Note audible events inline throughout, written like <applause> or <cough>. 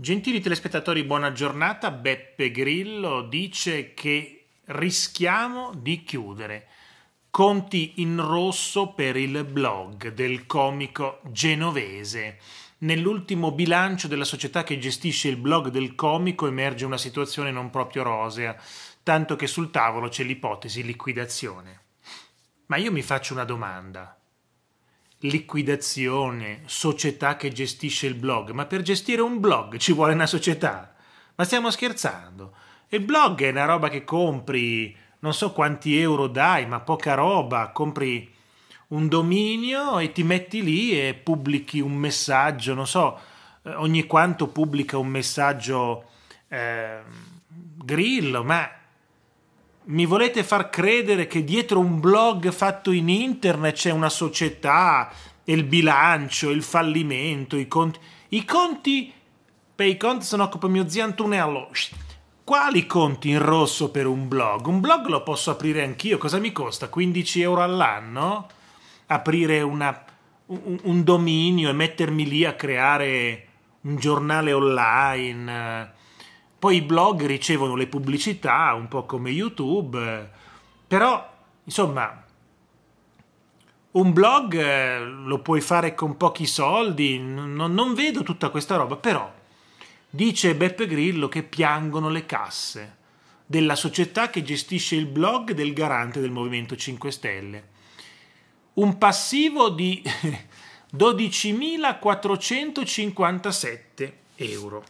Gentili telespettatori, buona giornata. Beppe Grillo dice che rischiamo di chiudere. Conti in rosso per il blog del comico genovese. Nell'ultimo bilancio della società che gestisce il blog del comico emerge una situazione non proprio rosea, tanto che sul tavolo c'è l'ipotesi liquidazione. Ma io mi faccio una domanda liquidazione, società che gestisce il blog, ma per gestire un blog ci vuole una società. Ma stiamo scherzando. Il blog è una roba che compri, non so quanti euro dai, ma poca roba, compri un dominio e ti metti lì e pubblichi un messaggio, non so, eh, ogni quanto pubblica un messaggio eh, grillo, ma mi volete far credere che dietro un blog fatto in internet c'è una società, il bilancio, il fallimento, i conti... I conti... Per i conti se ne occupa mio zio Antonello. Quali conti in rosso per un blog? Un blog lo posso aprire anch'io. Cosa mi costa? 15 euro all'anno? Aprire una, un, un dominio e mettermi lì a creare un giornale online poi i blog ricevono le pubblicità, un po' come YouTube, però insomma un blog eh, lo puoi fare con pochi soldi, non, non vedo tutta questa roba, però dice Beppe Grillo che piangono le casse della società che gestisce il blog del garante del Movimento 5 Stelle. Un passivo di 12.457 <laughs> euro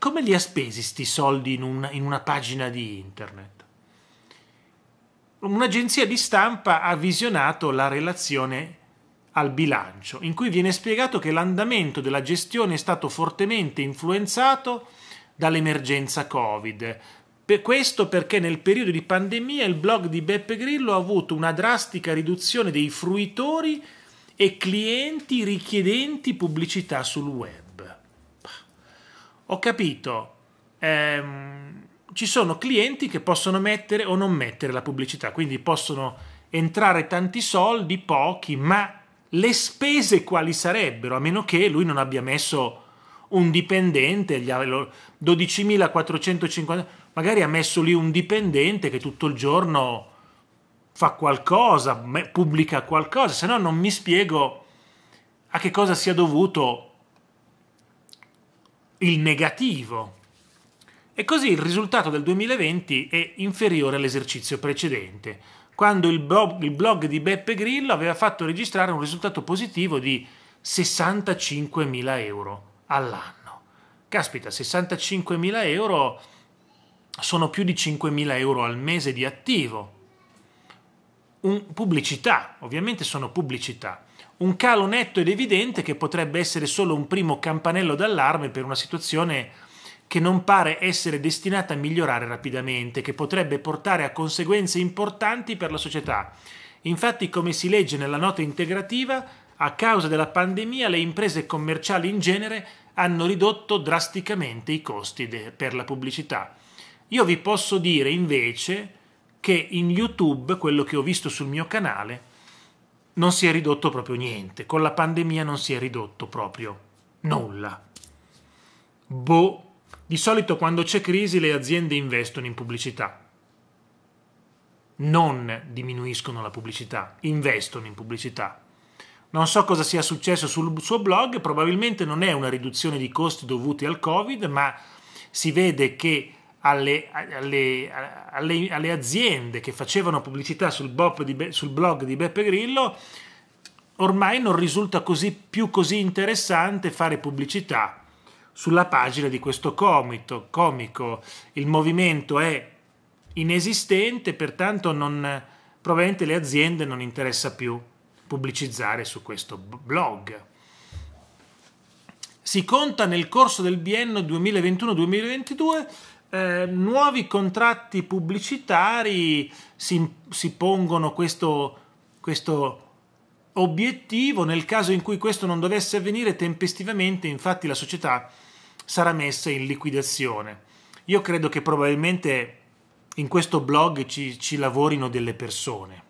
come li ha spesi sti soldi in, un, in una pagina di internet? Un'agenzia di stampa ha visionato la relazione al bilancio, in cui viene spiegato che l'andamento della gestione è stato fortemente influenzato dall'emergenza Covid. Per questo perché nel periodo di pandemia il blog di Beppe Grillo ha avuto una drastica riduzione dei fruitori e clienti richiedenti pubblicità sul web ho capito, ehm, ci sono clienti che possono mettere o non mettere la pubblicità, quindi possono entrare tanti soldi, pochi, ma le spese quali sarebbero, a meno che lui non abbia messo un dipendente, 12.450, magari ha messo lì un dipendente che tutto il giorno fa qualcosa, pubblica qualcosa, se no non mi spiego a che cosa sia dovuto il negativo. E così il risultato del 2020 è inferiore all'esercizio precedente, quando il blog, il blog di Beppe Grillo aveva fatto registrare un risultato positivo di 65.000 euro all'anno. Caspita, 65.000 euro sono più di 5.000 euro al mese di attivo. Un, pubblicità, ovviamente sono pubblicità un calo netto ed evidente che potrebbe essere solo un primo campanello d'allarme per una situazione che non pare essere destinata a migliorare rapidamente, che potrebbe portare a conseguenze importanti per la società. Infatti, come si legge nella nota integrativa, a causa della pandemia le imprese commerciali in genere hanno ridotto drasticamente i costi de- per la pubblicità. Io vi posso dire invece che in YouTube, quello che ho visto sul mio canale, non si è ridotto proprio niente, con la pandemia non si è ridotto proprio nulla. Boh, di solito quando c'è crisi le aziende investono in pubblicità. Non diminuiscono la pubblicità, investono in pubblicità. Non so cosa sia successo sul suo blog, probabilmente non è una riduzione di costi dovuti al Covid, ma si vede che alle, alle, alle, alle, aziende che facevano pubblicità sul, di, sul, blog di Beppe Grillo, ormai non risulta così, più così interessante fare pubblicità sulla pagina di questo comito, comico. Il movimento è inesistente, pertanto non, probabilmente le aziende non interessa più pubblicizzare su questo blog. Si conta nel corso del biennio 2021-2022 eh, nuovi contratti pubblicitari si, si pongono questo, questo obiettivo. Nel caso in cui questo non dovesse avvenire tempestivamente, infatti, la società sarà messa in liquidazione. Io credo che probabilmente in questo blog ci, ci lavorino delle persone.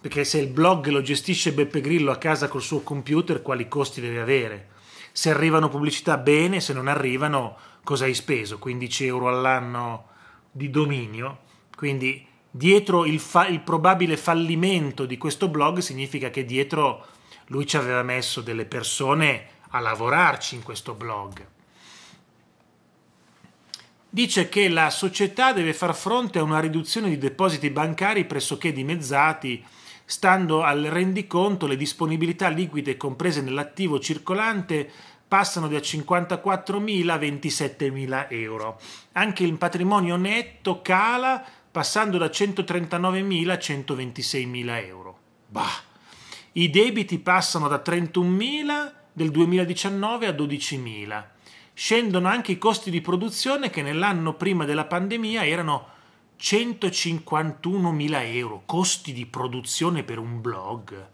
Perché se il blog lo gestisce Beppe Grillo a casa col suo computer, quali costi deve avere? Se arrivano pubblicità bene, se non arrivano cosa hai speso, 15 euro all'anno di dominio, quindi dietro il, fa- il probabile fallimento di questo blog significa che dietro lui ci aveva messo delle persone a lavorarci in questo blog. Dice che la società deve far fronte a una riduzione di depositi bancari pressoché dimezzati, stando al rendiconto le disponibilità liquide comprese nell'attivo circolante passano da 54.000 a 27.000 euro. Anche il patrimonio netto cala passando da 139.000 a 126.000 euro. Bah! I debiti passano da 31.000 del 2019 a 12.000. Scendono anche i costi di produzione che nell'anno prima della pandemia erano 151.000 euro, costi di produzione per un blog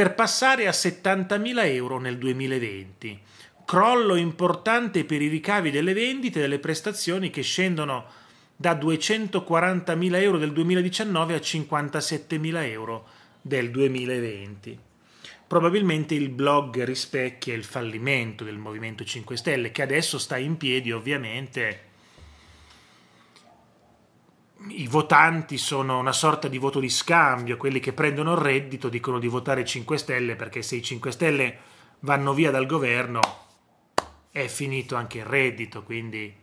per passare a 70.000 euro nel 2020. Crollo importante per i ricavi delle vendite e delle prestazioni che scendono da 240.000 euro del 2019 a 57.000 euro del 2020. Probabilmente il blog rispecchia il fallimento del Movimento 5 Stelle, che adesso sta in piedi ovviamente i votanti sono una sorta di voto di scambio, quelli che prendono il reddito dicono di votare 5 Stelle perché se i 5 Stelle vanno via dal governo è finito anche il reddito, quindi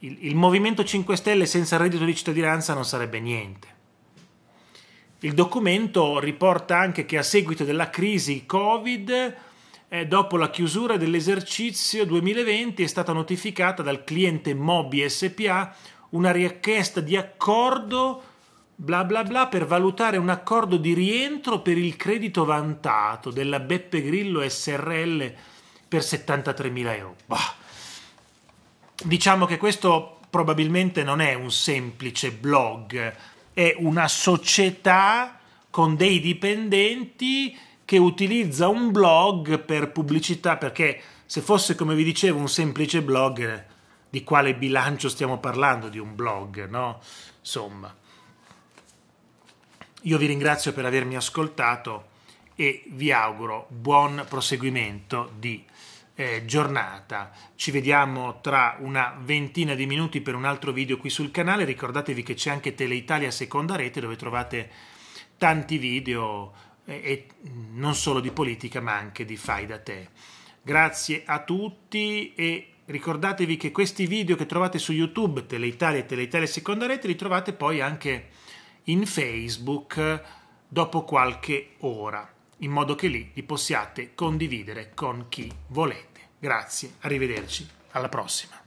il, il Movimento 5 Stelle senza il reddito di cittadinanza non sarebbe niente. Il documento riporta anche che a seguito della crisi Covid, eh, dopo la chiusura dell'esercizio 2020, è stata notificata dal cliente Mobi SPA una richiesta di accordo bla bla bla per valutare un accordo di rientro per il credito vantato della Beppe Grillo SRL per 73.000 euro. Bah. Diciamo che questo probabilmente non è un semplice blog, è una società con dei dipendenti che utilizza un blog per pubblicità, perché se fosse come vi dicevo un semplice blog di quale bilancio stiamo parlando di un blog, no? Insomma, io vi ringrazio per avermi ascoltato e vi auguro buon proseguimento di eh, giornata. Ci vediamo tra una ventina di minuti per un altro video qui sul canale. Ricordatevi che c'è anche Teleitalia Seconda Rete dove trovate tanti video eh, e non solo di politica ma anche di fai da te. Grazie a tutti e ricordatevi che questi video che trovate su YouTube, Teleitalia e Teleitalia Seconda Rete, li trovate poi anche in Facebook dopo qualche ora, in modo che lì li possiate condividere con chi volete. Grazie, arrivederci, alla prossima.